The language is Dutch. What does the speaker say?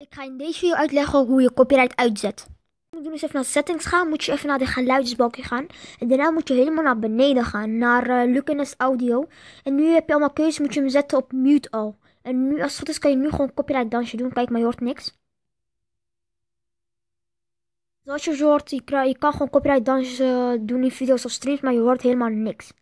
Ik ga in deze video uitleggen hoe je copyright uitzet. Moet je dus even naar settings gaan, moet je even naar de geluidsbalkje gaan. En daarna moet je helemaal naar beneden gaan, naar uh, Audio. En nu heb je allemaal keuzes, moet je hem zetten op mute al. En nu, als het goed is, kan je nu gewoon copyright dansje doen. Kijk, maar je hoort niks. Zoals je hoort, je, kan gewoon copyright dansjes eh, doen in video's of streams, maar je hoort helemaal niks.